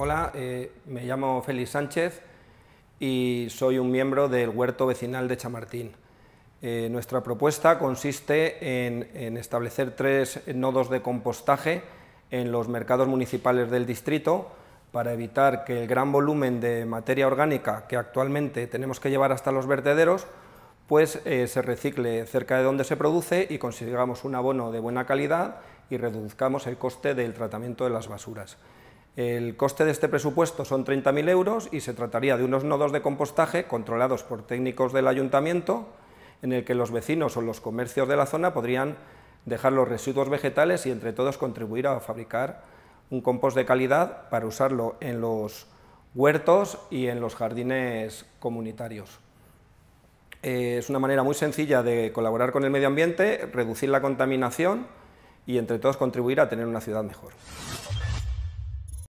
Hola, eh, me llamo Félix Sánchez y soy un miembro del Huerto Vecinal de Chamartín. Eh, nuestra propuesta consiste en, establecer tres nodos de compostaje en los mercados municipales del distrito para evitar que el gran volumen de materia orgánica que actualmente tenemos que llevar hasta los vertederos pues eh, se recicle cerca de donde se produce y consigamos un abono de buena calidad y reduzcamos el coste del tratamiento de las basuras. El coste de este presupuesto son 30.000 euros y se trataría de unos nodos de compostaje controlados por técnicos del ayuntamiento, en el que los vecinos o los comercios de la zona podrían dejar los residuos vegetales y entre todos contribuir a fabricar un compost de calidad para usarlo en los huertos y en los jardines comunitarios. Eh, es una manera muy sencilla de colaborar con el medio ambiente, reducir la contaminación y entre todos contribuir a tener una ciudad mejor.